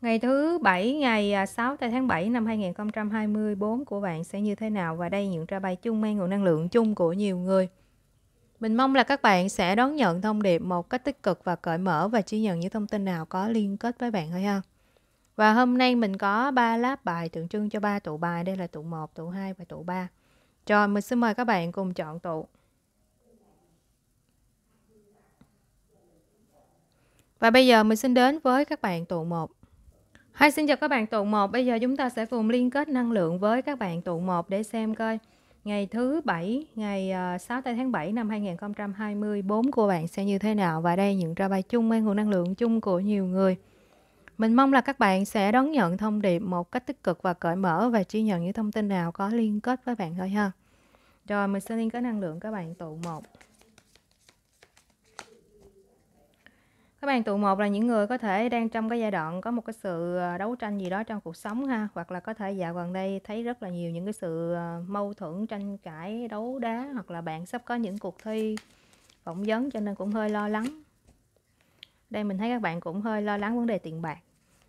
Ngày thứ bảy ngày 6 à, tháng 7 năm 2024 của bạn sẽ như thế nào và đây những tra bài chung mang nguồn năng lượng chung của nhiều người. Mình mong là các bạn sẽ đón nhận thông điệp một cách tích cực và cởi mở và chỉ nhận những thông tin nào có liên kết với bạn thôi ha. Và hôm nay mình có 3 láp bài tượng trưng cho ba tụ bài, đây là tụ 1, tụ 2 và tụ 3. Rồi mình xin mời các bạn cùng chọn tụ. Và bây giờ mình xin đến với các bạn tụ 1. Hi, xin chào các bạn tụ 1. Bây giờ chúng ta sẽ cùng liên kết năng lượng với các bạn tụ 1 để xem coi ngày thứ bảy ngày 6 à, tháng 7 năm 2024 của bạn sẽ như thế nào và đây những ra bài chung mang nguồn năng lượng chung của nhiều người. Mình mong là các bạn sẽ đón nhận thông điệp một cách tích cực và cởi mở và chỉ nhận những thông tin nào có liên kết với bạn thôi ha. Rồi mình sẽ liên kết năng lượng các bạn tụ 1. các bạn tụ một là những người có thể đang trong cái giai đoạn có một cái sự ờ, đấu tranh gì đó trong cuộc sống ha hoặc là có thể dạo gần đây thấy rất là nhiều những cái sự ờ, mâu thuẫn tranh cãi đấu đá hoặc là bạn sắp có những cuộc thi phỏng vấn cho nên cũng hơi lo lắng đây mình thấy các bạn cũng hơi lo lắng vấn đề tiền bạc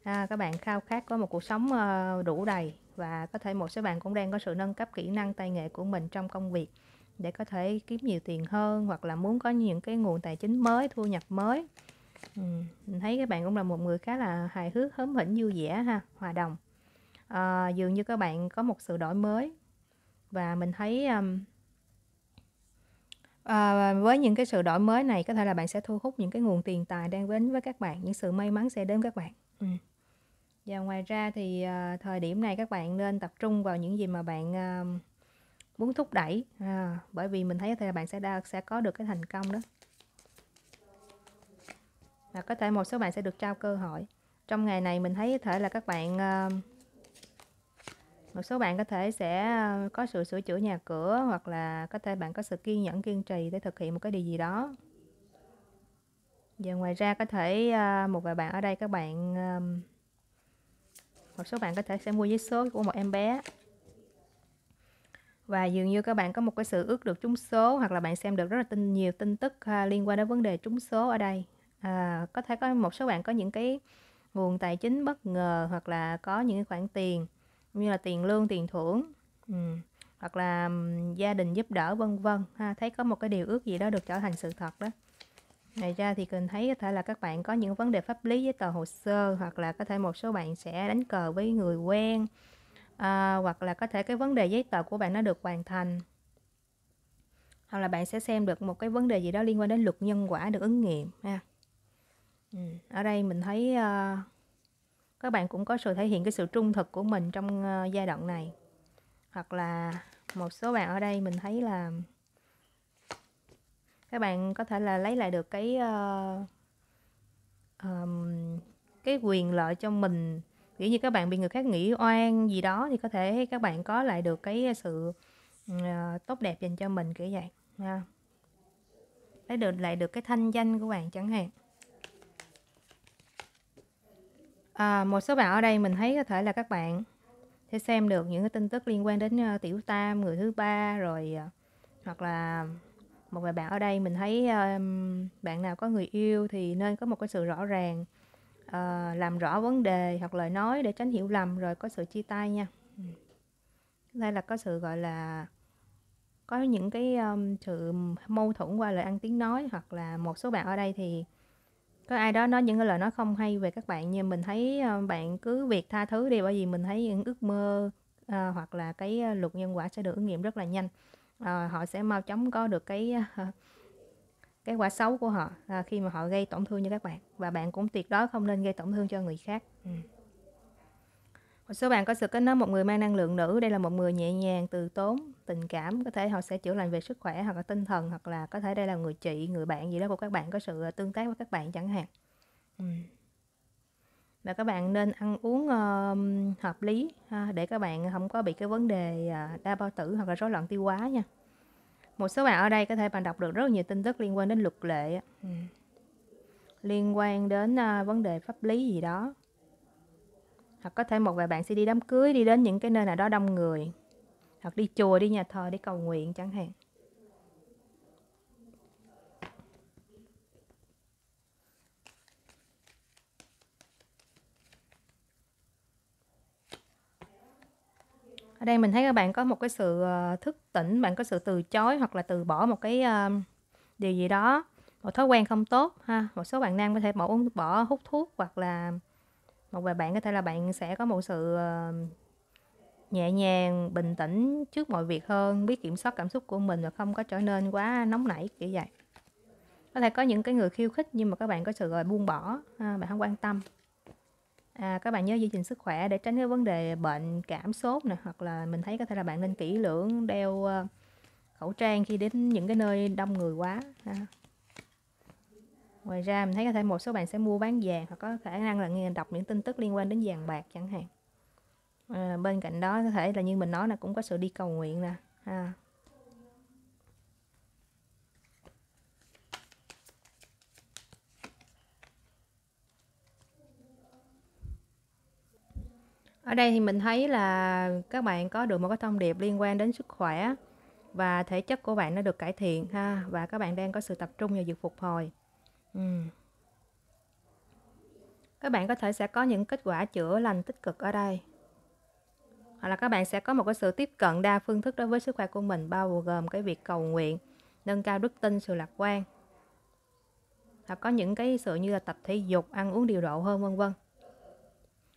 à, các bạn khao khát có một cuộc sống ờ, đủ đầy và có thể một số bạn cũng đang có sự nâng cấp kỹ năng tay nghề của mình trong công việc để có thể kiếm nhiều tiền hơn hoặc là muốn có những cái nguồn tài chính mới thu nhập mới Ừ, mình thấy các bạn cũng là một người khá là hài hước hớm hỉnh vui vẻ ha hòa đồng à, dường như các bạn có một sự đổi mới và mình thấy um, à, với những cái sự đổi mới này có thể là bạn sẽ thu hút những cái nguồn tiền tài đang đến với các bạn những sự may mắn sẽ đến các bạn ừ. và ngoài ra thì à, thời điểm này các bạn nên tập trung vào những gì mà bạn à, muốn thúc đẩy à, bởi vì mình thấy có thể là bạn sẽ đa, sẽ có được cái thành công đó là có thể một số bạn sẽ được trao cơ hội trong ngày này mình thấy có thể là các bạn ờ, một số bạn có thể sẽ ờ, có sự sửa chữa nhà cửa hoặc là có thể bạn có sự kiên nhẫn kiên trì để thực hiện một cái điều gì đó và ngoài ra có thể ờ, một vài bạn ở đây các bạn một số bạn có thể sẽ mua giấy số của một em bé và dường như các bạn có một cái sự ước được trúng số hoặc là bạn xem được rất là tin nhiều tin tức liên quan đến vấn đề trúng số ở đây À, có thể có một số bạn có những cái nguồn tài chính bất ngờ hoặc là có những khoản tiền như là tiền lương, tiền thưởng. Ừ hoặc là gia đình giúp đỡ vân vân ha thấy có một cái điều ước gì đó được trở thành sự thật đó ngoài ra thì cần thấy có thể là các bạn có những vấn đề pháp lý với tờ hồ sơ hoặc là có thể một số bạn sẽ đánh cờ với người quen à, hoặc là có thể cái vấn đề giấy tờ của bạn nó được hoàn thành hoặc là bạn sẽ xem được một cái vấn đề gì đó liên quan đến luật nhân quả được ứng nghiệm ha Ừ. Ở đây mình thấy uh, các bạn cũng có sự thể hiện cái sự trung thực của mình trong uh, giai đoạn này. Hoặc là một số bạn ở đây mình thấy là các bạn có thể là lấy lại được cái uh, um, cái quyền lợi cho mình. Kiểu như các bạn bị người khác nghĩ oan gì đó thì có thể các bạn có lại được cái sự uh, tốt đẹp dành cho mình kiểu vậy. Ha. Lấy được lại được cái thanh danh của bạn chẳng hạn. À, một số bạn ở đây mình thấy có thể là các bạn sẽ xem được những cái tin tức liên quan đến uh, tiểu tam người thứ ba rồi uh, hoặc là một vài bạn ở đây mình thấy um, bạn nào có người yêu thì nên có một cái sự rõ ràng uh, làm rõ vấn đề hoặc lời nói để tránh hiểu lầm rồi có sự chia tay nha ừ. đây là có sự gọi là có những cái um, sự mâu thuẫn qua lời ăn tiếng nói hoặc là một số bạn ở đây thì có ai đó nói những cái lời nói không hay về các bạn nhưng mình thấy ờ, bạn cứ việc tha thứ đi bởi vì mình thấy những ước mơ à, hoặc là cái ờ, luật nhân quả sẽ được ứng nghiệm rất là nhanh à, họ sẽ mau chóng có được cái cái quả xấu của họ à, khi mà họ gây tổn thương cho các bạn và bạn cũng tuyệt đối không nên gây tổn thương cho người khác ừ một số bạn có sự kết nối một người mang năng lượng nữ đây là một người nhẹ nhàng từ tốn tình cảm có thể họ sẽ chữa lành về sức khỏe hoặc là tinh thần hoặc là có thể đây là người chị người bạn gì đó của các bạn có sự à, tương tác với các bạn chẳng hạn và các bạn nên ăn uống uh, hợp lý ha, để các bạn không có bị cái vấn đề uh, đa bao tử hoặc là rối loạn tiêu hóa nha một số bạn ở đây có thể bạn đọc được rất nhiều tin tức liên quan đến luật lệ liên quan đến uh, vấn đề pháp lý gì đó hoặc có thể một vài bạn sẽ đi đám cưới đi đến những cái nơi nào đó đông người hoặc đi chùa đi nhà thờ để cầu nguyện chẳng hạn ở đây mình thấy các bạn có một cái sự ờ, thức tỉnh bạn có sự từ chối hoặc là từ bỏ một cái uh, điều gì đó một thói quen không tốt ha một số bạn nam có thể bỏ bỏ hút thuốc hoặc là một vài bạn có thể là bạn sẽ có một sự ờ, nhẹ nhàng bình tĩnh trước mọi việc hơn biết kiểm soát cảm xúc của mình và không có trở nên quá nóng nảy kiểu vậy có thể có những cái người khiêu khích nhưng mà các bạn có sự rồi buông bỏ à, bạn không quan tâm à, các bạn nhớ duy trì sức khỏe để tránh cái vấn đề bệnh cảm sốt nè hoặc là mình thấy có thể là bạn nên kỹ lưỡng đeo ờ, khẩu trang khi đến những cái nơi đông người quá à ngoài ra mình thấy có thể một số bạn sẽ mua bán vàng hoặc có khả năng là nghe đọc những tin tức liên quan đến vàng bạc chẳng hạn à, bên cạnh đó có thể là như mình nói là cũng có sự đi cầu nguyện nè ha ở đây thì mình thấy là các bạn có được một cái thông điệp liên quan đến sức khỏe và thể chất của bạn nó được cải thiện ha và các bạn đang có sự tập trung vào việc phục hồi Ừ. các bạn có thể sẽ có những kết quả chữa lành tích cực ở đây hoặc là các bạn sẽ có một cái sự tiếp cận đa phương thức đối với sức khỏe của mình bao gồm cái việc cầu nguyện nâng cao đức tin sự lạc quan hoặc có những cái sự như là tập thể dục ăn uống điều độ hơn vân vân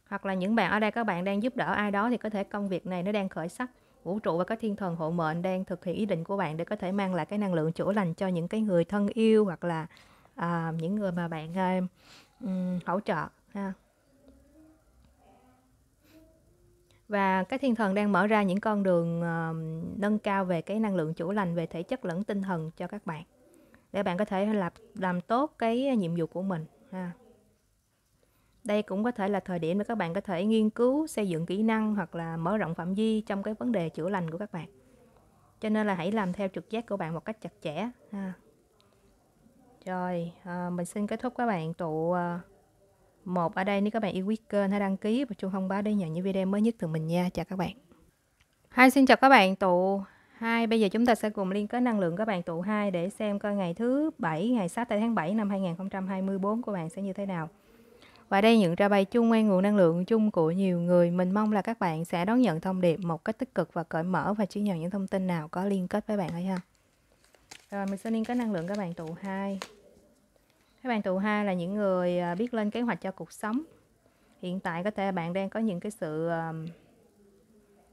hoặc là những bạn ở đây các bạn đang giúp đỡ ai đó thì có thể công việc này nó đang khởi sắc vũ trụ và các thiên thần hộ mệnh đang thực hiện ý định của bạn để có thể mang lại cái năng lượng chữa lành cho những cái người thân yêu hoặc là à, những người mà bạn à, um, hỗ trợ ha. và cái thiên thần đang mở ra những con đường uh, nâng cao về cái năng lượng chữa lành về thể chất lẫn tinh thần cho các bạn để bạn có thể làm làm tốt cái nhiệm vụ của mình ha đây cũng có thể là thời điểm mà các bạn có thể nghiên cứu xây dựng kỹ năng hoặc là mở rộng phạm vi trong cái vấn đề chữa lành của các bạn cho nên là hãy làm theo trực giác của bạn một cách chặt chẽ ha rồi, à, mình xin kết thúc các bạn tụ ờ, một ở đây nếu các bạn yêu quý kênh hãy đăng ký và chuông thông báo để nhận những video mới nhất từ mình nha. Chào các bạn. Hai xin chào các bạn tụ hai. Bây giờ chúng ta sẽ cùng liên kết năng lượng các bạn tụ hai để xem coi ngày thứ bảy ngày sát tại tháng 7 năm 2024 của bạn sẽ như thế nào. Và đây những ra bài chung ngay nguồn năng lượng chung của nhiều người. Mình mong là các bạn sẽ đón nhận thông điệp một cách tích cực và cởi mở và chỉ nhận những thông tin nào có liên kết với bạn thôi ha. Rồi mình sẽ liên kết năng lượng các bạn tụ 2 Các bạn tụ 2 là những người à, biết lên kế hoạch cho cuộc sống Hiện tại có thể bạn đang có những cái sự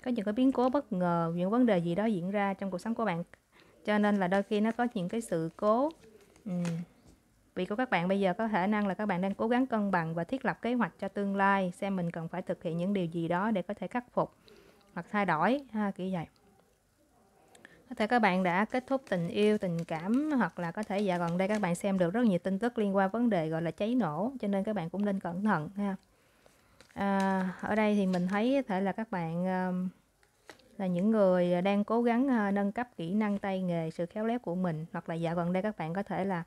Có những cái biến cố bất ngờ, những vấn đề gì đó diễn ra trong cuộc sống của bạn Cho nên là đôi khi nó có những cái sự cố ừ. Vì của các bạn bây giờ có khả năng là các bạn đang cố gắng cân bằng và thiết lập kế hoạch cho tương lai Xem mình cần phải thực hiện những điều gì đó để có thể khắc phục Hoặc thay đổi ha, kiểu vậy có thể các bạn đã kết thúc tình yêu tình cảm hoặc là có thể dạ gần đây các bạn xem được rất nhiều tin tức liên quan vấn đề gọi là cháy nổ cho nên các bạn cũng nên cẩn thận ha à, ở đây thì mình thấy có thể là các bạn là những người đang cố gắng ờ, nâng cấp kỹ năng tay nghề sự khéo léo của mình hoặc là dạo gần đây các bạn có thể là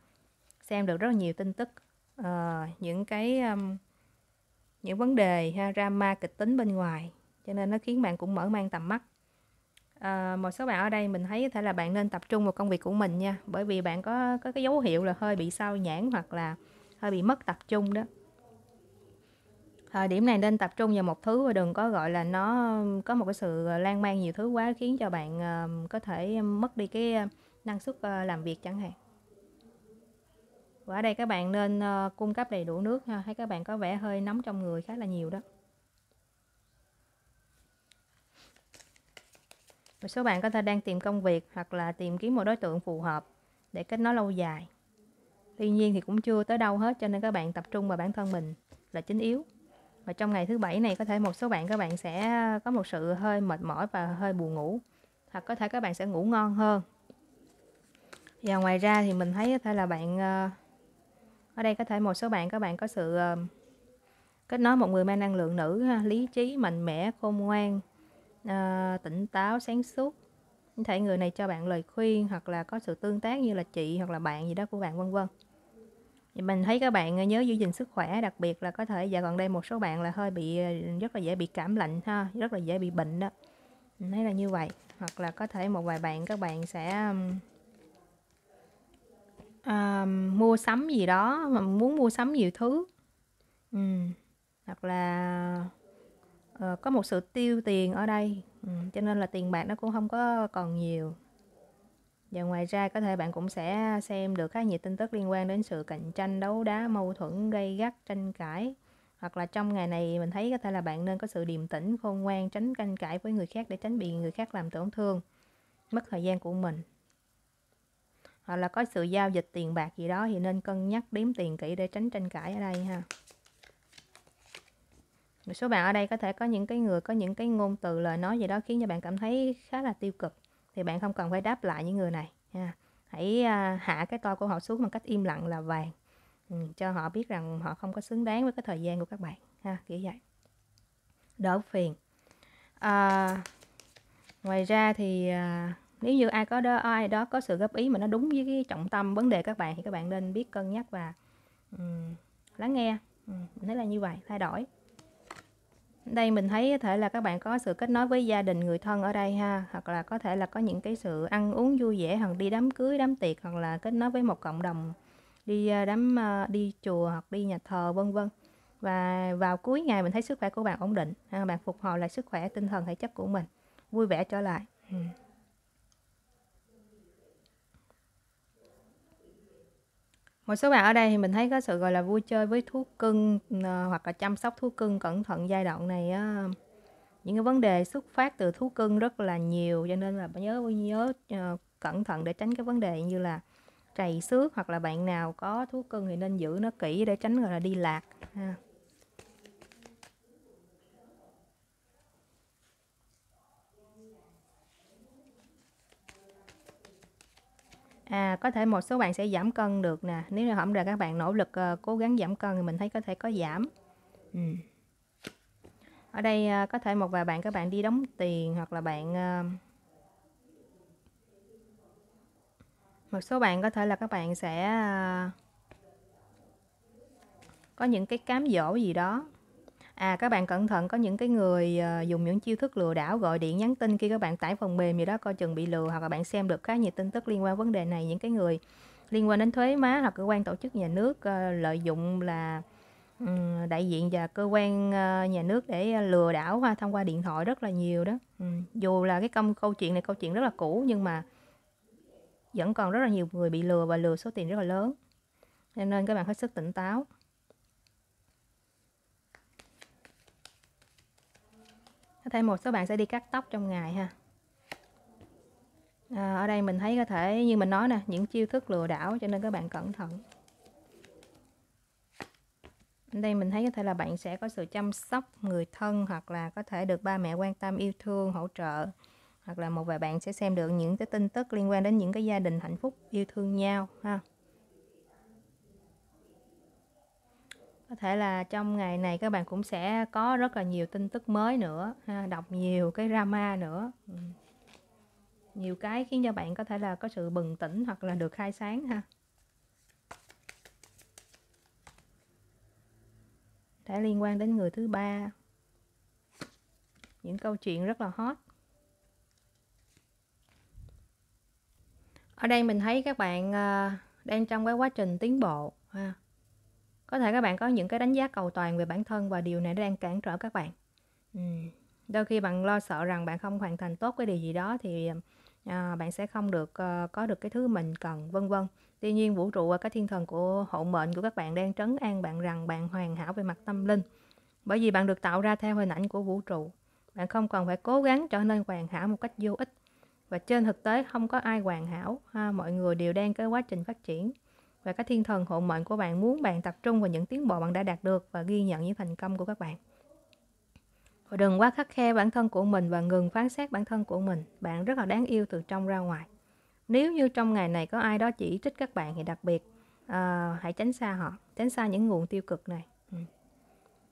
xem được rất nhiều tin tức uh, những cái um, những vấn đề ha, drama kịch tính bên ngoài cho nên nó khiến bạn cũng mở mang tầm mắt à, một số bạn ở đây mình thấy có thể là bạn nên tập trung vào công việc của mình nha bởi vì bạn có có cái dấu hiệu là hơi bị sao nhãn hoặc là hơi bị mất tập trung đó thời điểm này nên tập trung vào một thứ và đừng có gọi là nó có một cái sự ờ, lan man nhiều thứ quá khiến cho bạn ờ, có thể mất đi cái năng suất làm việc chẳng hạn và ở đây các bạn nên cung cấp đầy đủ nước ha hay các bạn có vẻ hơi nóng trong người khá là nhiều đó một số bạn có thể đang tìm công việc hoặc là tìm kiếm một đối tượng phù hợp để kết nối lâu dài tuy nhiên thì cũng chưa tới đâu hết cho nên các bạn tập trung vào bản thân mình là chính yếu và trong ngày thứ bảy này có thể một số bạn các bạn sẽ có một sự hơi mệt mỏi và hơi buồn ngủ hoặc có thể các bạn sẽ ngủ ngon hơn và ngoài ra thì mình thấy có thể là bạn ờ, ở đây có thể một số bạn các bạn có sự ờ, kết nối một người mang năng lượng nữ lý trí mạnh mẽ khôn ngoan à, tỉnh táo sáng suốt có thể người này cho bạn lời khuyên hoặc là có sự tương tác như là chị hoặc là bạn gì đó của bạn vân vân thì mình thấy các bạn ờ, nhớ giữ gìn sức khỏe đặc biệt là có thể giờ gần đây một số bạn là hơi bị ờ, rất là dễ bị cảm lạnh ha rất là dễ bị bệnh đó mình thấy là như vậy hoặc là có thể một vài bạn các bạn sẽ à, mua sắm gì đó mà muốn mua sắm nhiều thứ ừ. hoặc là Ờ, có một sự tiêu tiền ở đây ừ, cho nên là tiền bạc nó cũng không có còn nhiều và ngoài ra có thể bạn cũng sẽ xem được khá nhiều tin tức liên quan đến sự cạnh tranh đấu đá mâu thuẫn gây gắt tranh cãi hoặc là trong ngày này mình thấy có thể là bạn nên có sự điềm tĩnh khôn ngoan tránh tranh cãi với người khác để tránh bị người khác làm tổn thương mất thời gian của mình hoặc là có sự giao dịch tiền bạc gì đó thì nên cân nhắc đếm tiền kỹ để tránh tranh cãi ở đây ha một số bạn ở đây có thể có những cái người có những cái ngôn từ lời nói gì đó khiến cho bạn cảm thấy khá là tiêu cực thì bạn không cần phải đáp lại những người này ha hãy à, hạ cái to của họ xuống bằng cách im lặng là vàng ừ, cho họ biết rằng họ không có xứng đáng với cái thời gian của các bạn ha kiểu vậy đỡ phiền à, ngoài ra thì à, nếu như ai có đó ai đó có sự góp ý mà nó đúng với cái trọng tâm vấn đề các bạn thì các bạn nên biết cân nhắc và um, lắng nghe um, ừ, thế là như vậy thay đổi đây mình thấy có thể là các bạn có sự kết nối với gia đình người thân ở đây ha hoặc là có thể là có những cái sự ăn uống vui vẻ hoặc đi đám cưới đám tiệc hoặc là kết nối với một cộng đồng đi ờ, đám ờ, đi chùa hoặc đi nhà thờ vân vân và vào cuối ngày mình thấy sức khỏe của bạn ổn định ha, à, bạn phục hồi lại sức khỏe tinh thần thể chất của mình vui vẻ trở lại ừ. một số bạn ở đây thì mình thấy có sự gọi là vui chơi với thú cưng ờ, hoặc là chăm sóc thú cưng cẩn thận giai đoạn này á những cái vấn đề xuất phát từ thú cưng rất là nhiều cho nên là nhớ nhớ ờ, cẩn thận để tránh cái vấn đề như là trầy xước hoặc là bạn nào có thú cưng thì nên giữ nó kỹ để tránh gọi là đi lạc ha. à, có thể một số bạn sẽ giảm cân được nè nếu như không được các bạn nỗ lực uh, cố gắng giảm cân thì mình thấy có thể có giảm ừ. ở đây uh, có thể một vài bạn các bạn đi đóng tiền hoặc là bạn uh, một số bạn có thể là các bạn sẽ uh, có những cái cám dỗ gì đó À, các bạn cẩn thận có những cái người, ờ, dùng những chiêu thức lừa đảo gọi điện, nhắn tin khi các bạn tải phần mềm gì đó coi chừng bị lừa, hoặc là bạn xem được khá nhiều tin tức liên quan vấn đề này. Những cái người liên quan đến thuế má hoặc cơ quan tổ chức nhà nước, ờ, lợi dụng là, đại diện và cơ quan, ờ, nhà nước để lừa đảo ha, thông qua điện thoại rất là nhiều đó. dù là cái công câu chuyện này câu chuyện rất là cũ nhưng mà vẫn còn rất là nhiều người bị lừa và lừa số tiền rất là lớn. nên các bạn hết sức tỉnh táo. thêm một số bạn sẽ đi cắt tóc trong ngày ha à, ở đây mình thấy có thể như mình nói nè những chiêu thức lừa đảo cho nên các bạn cẩn thận ở đây mình thấy có thể là bạn sẽ có sự chăm sóc người thân hoặc là có thể được ba mẹ quan tâm yêu thương hỗ trợ hoặc là một vài bạn sẽ xem được những cái tin tức liên quan đến những cái gia đình hạnh phúc yêu thương nhau ha có thể là trong ngày này các bạn cũng sẽ có rất là nhiều tin tức mới nữa ha, đọc nhiều cái drama nữa ừ. nhiều cái khiến cho bạn có thể là có sự bừng tỉnh hoặc là được khai sáng ha đã liên quan đến người thứ ba những câu chuyện rất là hot ở đây mình thấy các bạn ờ, đang trong cái quá trình tiến bộ ha có thể các bạn có những cái đánh giá cầu toàn về bản thân và điều này đang cản trở các bạn ừ. đôi khi bạn lo sợ rằng bạn không hoàn thành tốt cái điều gì đó thì à, bạn sẽ không được à, có được cái thứ mình cần vân vân tuy nhiên vũ trụ và cái thiên thần của hộ mệnh của các bạn đang trấn an bạn rằng bạn hoàn hảo về mặt tâm linh bởi vì bạn được tạo ra theo hình ảnh của vũ trụ bạn không cần phải cố gắng trở nên hoàn hảo một cách vô ích và trên thực tế không có ai hoàn hảo ha, mọi người đều đang cái quá trình phát triển và các thiên thần hộ mệnh của bạn muốn bạn tập trung vào những tiến bộ bạn đã đạt được và ghi nhận những thành công của các bạn. Và đừng quá khắc khe bản thân của mình và ngừng phán xét bản thân của mình. Bạn rất là đáng yêu từ trong ra ngoài. Nếu như trong ngày này có ai đó chỉ trích các bạn thì đặc biệt à, hãy tránh xa họ, tránh xa những nguồn tiêu cực này. Ừ.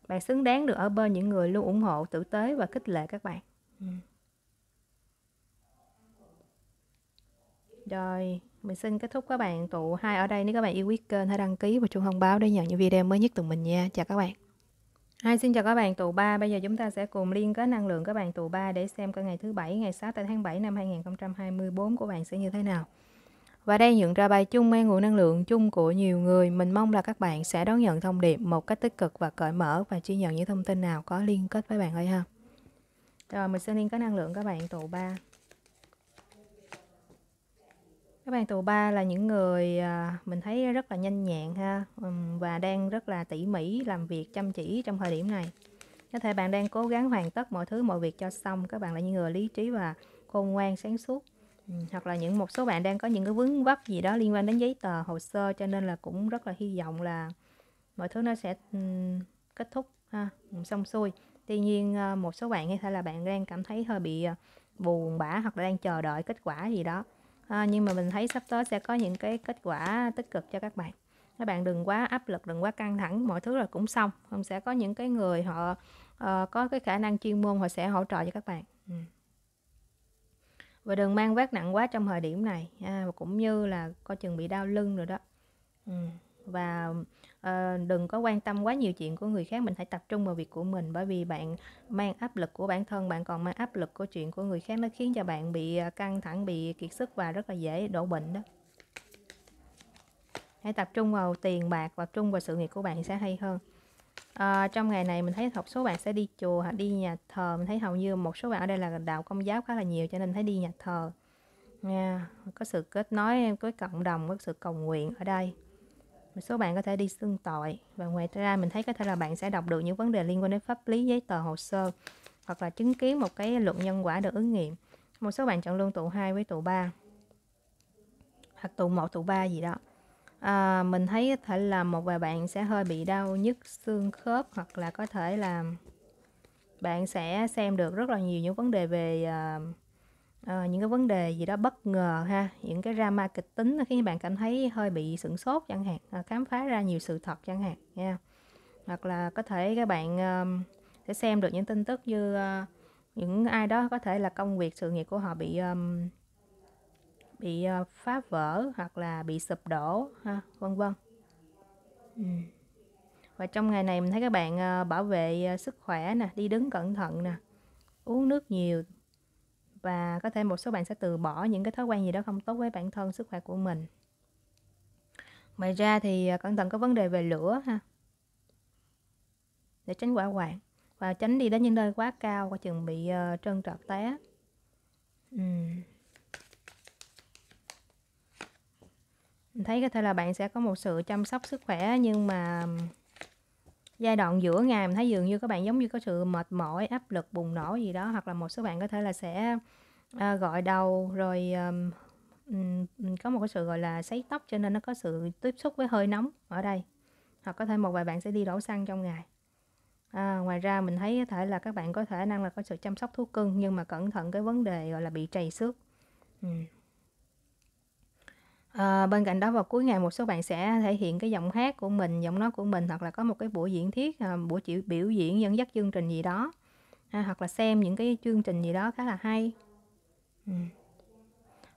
Bạn xứng đáng được ở bên những người luôn ủng hộ, tử tế và khích lệ các bạn. Ừ. Rồi mình xin kết thúc các bạn tụ hai ở đây nếu các bạn yêu quý kênh hãy đăng ký và chuông thông báo để nhận những video mới nhất từ mình nha chào các bạn hai xin chào các bạn tụ 3 Bây giờ chúng ta sẽ cùng liên kết năng lượng các bạn tụ 3 Để xem cái ngày thứ bảy ngày 6 tại tháng 7 năm 2024 của bạn sẽ như thế nào Và đây nhận ra bài chung mang nguồn năng lượng chung của nhiều người Mình mong là các bạn sẽ đón nhận thông điệp một cách tích cực và cởi mở Và chỉ nhận những thông tin nào có liên kết với bạn ấy ha Rồi mình sẽ liên kết năng lượng các bạn tụ 3 các bạn tù ba là những người à, mình thấy rất là nhanh nhẹn ha và đang rất là tỉ mỉ làm việc chăm chỉ trong thời điểm này có thể bạn đang cố gắng hoàn tất mọi thứ mọi việc cho xong các bạn là những người lý trí và khôn ngoan sáng suốt hoặc là những một số bạn đang có những cái vướng vấp gì đó liên quan đến giấy tờ hồ sơ cho nên là cũng rất là hy vọng là mọi thứ nó sẽ kết thúc ha xong xuôi tuy nhiên à, một số bạn có thể là bạn đang cảm thấy hơi bị à, buồn bã hoặc là đang chờ đợi kết quả gì đó à, nhưng mà mình thấy sắp tới sẽ có những cái kết quả tích cực cho các bạn các bạn đừng quá áp lực đừng quá căng thẳng mọi thứ là cũng xong không sẽ có những cái người họ uh, có cái khả năng chuyên môn họ sẽ hỗ trợ cho các bạn ừ. và đừng mang vác nặng quá trong thời điểm này à, và cũng như là coi chừng bị đau lưng rồi đó ừ và uh, đừng có quan tâm quá nhiều chuyện của người khác mình hãy tập trung vào việc của mình bởi vì bạn mang áp lực của bản thân bạn còn mang áp lực của chuyện của người khác nó khiến cho bạn bị ờ, căng thẳng bị kiệt sức và rất là dễ đổ bệnh đó hãy tập trung vào tiền bạc tập trung vào sự nghiệp của bạn sẽ hay hơn à, trong ngày này mình thấy một số bạn sẽ đi chùa hoặc đi nhà thờ mình thấy hầu như một số bạn ở đây là đạo công giáo khá là nhiều cho nên thấy đi nhà thờ nha yeah, có sự kết nối với cộng đồng có sự cầu nguyện ở đây một số bạn có thể đi xưng tội và ngoài ra mình thấy có thể là bạn sẽ đọc được những vấn đề liên quan đến pháp lý giấy tờ hồ sơ hoặc là chứng kiến một cái luận nhân quả được ứng nghiệm một số bạn chọn luôn tụ 2 với tụ 3 hoặc tụ 1 tụ 3 gì đó à, mình thấy có thể là một vài bạn sẽ hơi bị đau nhức xương khớp hoặc là có thể là bạn sẽ xem được rất là nhiều những vấn đề về uh, ờ, những cái vấn đề gì đó bất ngờ ha những cái drama kịch tính khiến bạn cảm thấy hơi bị sửng sốt chẳng hạn à, khám phá ra nhiều sự thật chẳng hạn nha hoặc là có thể các bạn um, sẽ xem được những tin tức như uh, những ai đó có thể là công việc sự nghiệp của họ bị um, bị uh, phá vỡ hoặc là bị sụp đổ ha vân vân ừ. và trong ngày này mình thấy các bạn uh, bảo vệ uh, sức khỏe nè đi đứng cẩn thận nè uống nước nhiều và có thể một số bạn sẽ từ bỏ những cái thói quen gì đó không tốt với bản thân sức khỏe của mình ngoài ra thì à, cẩn thận có vấn đề về lửa ha để tránh quả quạng và tránh đi đến những nơi quá cao qua chừng bị uh, trơn trượt té uhm. thấy có thể là bạn sẽ có một sự chăm sóc sức khỏe nhưng mà giai đoạn giữa ngày mình thấy dường như các bạn giống như có sự mệt mỏi áp lực bùng nổ gì đó hoặc là một số bạn có thể là sẽ à, gọi đầu rồi um, có một cái sự gọi là sấy tóc cho nên nó có sự tiếp xúc với hơi nóng ở đây hoặc có thể một vài bạn sẽ đi đổ xăng trong ngày à, ngoài ra mình thấy có thể là các bạn có thể năng là có sự chăm sóc thú cưng nhưng mà cẩn thận cái vấn đề gọi là bị trầy xước ừ. À, bên cạnh đó vào cuối ngày một số bạn sẽ thể hiện cái giọng hát của mình, giọng nói của mình hoặc là có một cái buổi diễn thuyết, à, buổi chịu biểu diễn dẫn dắt chương trình gì đó à, hoặc là xem những cái chương trình gì đó khá là hay. Ừ.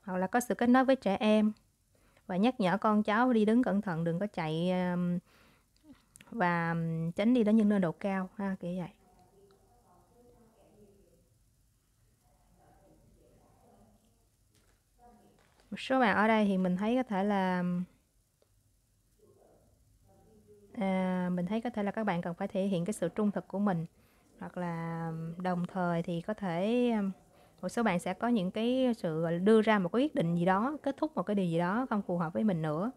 Hoặc là có sự kết nối với trẻ em và nhắc nhở con cháu đi đứng cẩn thận đừng có chạy và tránh đi đến những nơi độ cao ha kiểu vậy một số bạn ở đây thì mình thấy có thể là à, mình thấy có thể là các bạn cần phải thể hiện cái sự trung thực của mình hoặc là đồng thời thì có thể à, một số bạn sẽ có những cái sự đưa ra một cái quyết định gì đó kết thúc một cái điều gì đó không phù hợp với mình nữa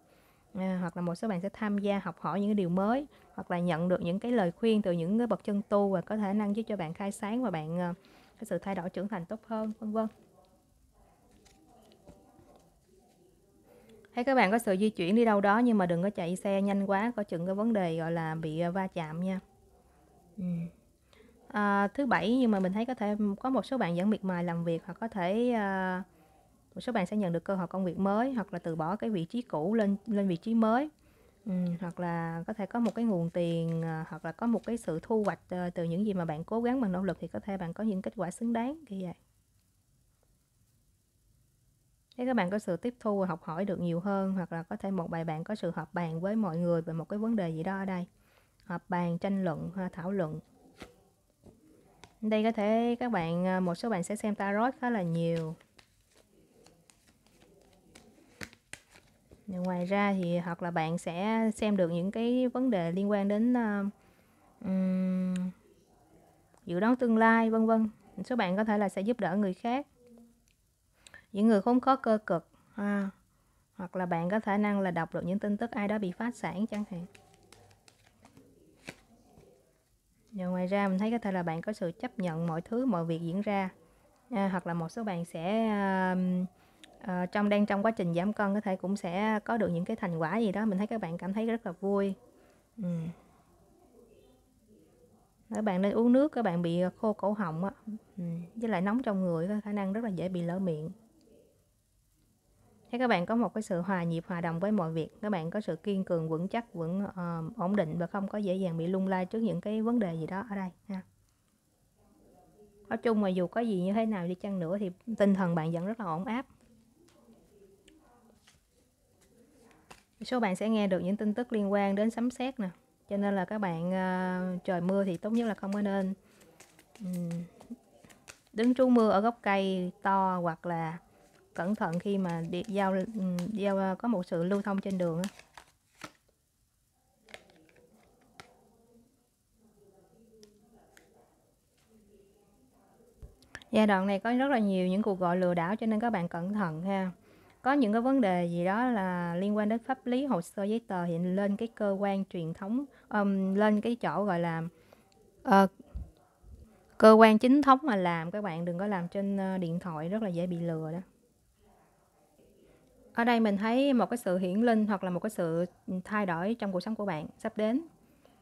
à, hoặc là một số bạn sẽ tham gia học hỏi những cái điều mới hoặc là nhận được những cái lời khuyên từ những cái bậc chân tu và có thể năng giúp cho bạn khai sáng và bạn à, cái sự thay đổi trưởng thành tốt hơn vân vân thấy các bạn có sự di chuyển đi đâu đó nhưng mà đừng có chạy xe nhanh quá có chừng cái vấn đề gọi là bị ờ, va chạm nha ừ. à, thứ bảy nhưng mà mình thấy có thể có một số bạn vẫn miệt mài làm việc hoặc có thể à, một số bạn sẽ nhận được cơ hội công việc mới hoặc là từ bỏ cái vị trí cũ lên lên vị trí mới ừ, hoặc là có thể có một cái nguồn tiền ờ, hoặc là có một cái sự thu hoạch từ những gì mà bạn cố gắng bằng nỗ lực thì có thể bạn có những kết quả xứng đáng như vậy thế các bạn có sự tiếp thu và học hỏi được nhiều hơn hoặc là có thể một bài bạn có sự họp bàn với mọi người về một cái vấn đề gì đó ở đây họp bàn tranh luận à, thảo luận đây có thể các bạn à, một số bạn sẽ xem tarot khá là nhiều ngoài ra thì hoặc là bạn sẽ xem được những cái vấn đề liên quan đến um, dự đoán tương lai vân vân số bạn có thể là sẽ giúp đỡ người khác những người không có cơ cực ha hoặc là bạn có khả năng là đọc được những tin tức ai đó bị phá sản chẳng hạn Và ngoài ra mình thấy có thể là bạn có sự chấp nhận mọi thứ mọi việc diễn ra à, hoặc là một số bạn sẽ à, à, trong đang trong quá trình giảm cân có thể cũng sẽ có được những cái thành quả gì đó mình thấy các bạn cảm thấy rất là vui ừ. các bạn nên uống nước các bạn bị khô cổ họng á ừ. với lại nóng trong người có khả năng rất là dễ bị lỡ miệng Thế các bạn có một cái sự hòa nhịp hòa đồng với mọi việc, các bạn có sự kiên cường vững chắc, vững uh, ổn định và không có dễ dàng bị lung lay trước những cái vấn đề gì đó ở đây ha. Nói chung mà dù có gì như thế nào đi chăng nữa thì tinh thần bạn vẫn rất là ổn áp. Số bạn sẽ nghe được những tin tức liên quan đến sấm sét nè. Cho nên là các bạn uh, trời mưa thì tốt nhất là không có nên um, đứng trú mưa ở gốc cây to hoặc là cẩn thận khi mà giao ừ, giao ờ, có một sự lưu thông trên đường giai đoạn này có rất là nhiều những cuộc gọi lừa đảo cho nên các bạn cẩn thận ha có những cái vấn đề gì đó là liên quan đến pháp lý hồ sơ giấy tờ hiện lên cái cơ quan truyền thống um, lên cái chỗ gọi là uh, cơ quan chính thống mà làm các bạn đừng có làm trên ờ, điện thoại rất là dễ bị lừa đó ở đây mình thấy một cái sự hiển linh hoặc là một cái sự ừ, thay đổi trong cuộc sống của bạn sắp đến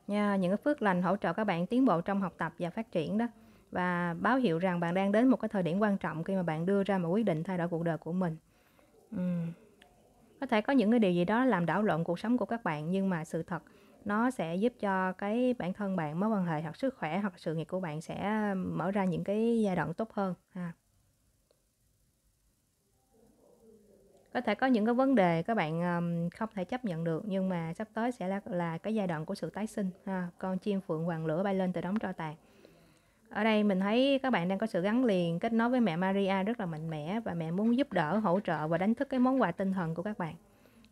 nha những cái phước lành hỗ trợ các bạn tiến bộ trong học tập và phát triển đó và báo hiệu rằng bạn đang đến một cái thời điểm quan trọng khi mà bạn đưa ra một quyết định thay đổi cuộc đời của mình uhm. có thể có những cái điều gì đó làm đảo lộn cuộc sống của các bạn nhưng mà sự thật nó sẽ giúp cho cái bản thân bạn mối quan hệ hoặc sức khỏe hoặc sự nghiệp của bạn sẽ ừ, mở ra những cái giai đoạn tốt hơn ha à. có thể có những cái vấn đề các bạn um, không thể chấp nhận được nhưng mà sắp tới sẽ là là cái giai đoạn của sự tái sinh ha. con chim phượng hoàng lửa bay lên từ đống tro tàn ở đây mình thấy các bạn đang có sự gắn liền kết nối với mẹ Maria rất là mạnh mẽ và mẹ muốn giúp đỡ hỗ trợ và đánh thức cái món quà tinh thần của các bạn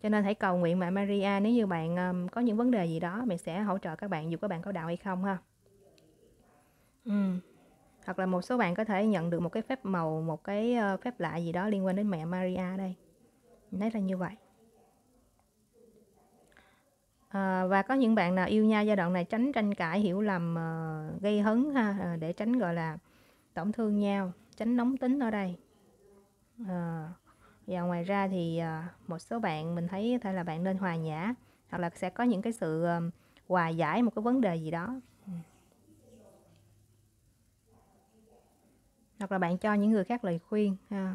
cho nên hãy cầu nguyện mẹ Maria nếu như bạn um, có những vấn đề gì đó mẹ sẽ hỗ trợ các bạn dù các bạn có đạo hay không ha uhm hoặc là một số bạn có thể nhận được một cái phép màu một cái phép lạ gì đó liên quan đến mẹ Maria đây đấy là như vậy à, và có những bạn nào yêu nhau giai đoạn này tránh tranh cãi hiểu lầm uh, gây hấn ha uh, để tránh gọi là tổn thương nhau tránh nóng tính ở đây à, và ngoài ra thì uh, một số bạn mình thấy thể là bạn nên hòa nhã hoặc là sẽ có những cái sự uh, hòa giải một cái vấn đề gì đó ừ. hoặc là bạn cho những người khác lời khuyên ha